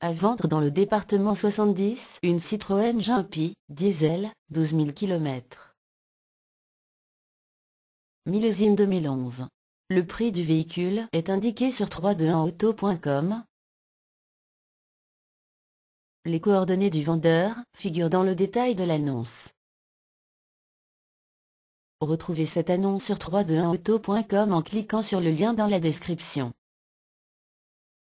À vendre dans le département 70 une Citroën Jumpy, diesel, 12 000 km. Millésime 2011. Le prix du véhicule est indiqué sur 321auto.com. Les coordonnées du vendeur figurent dans le détail de l'annonce. Retrouvez cette annonce sur 321auto.com en cliquant sur le lien dans la description.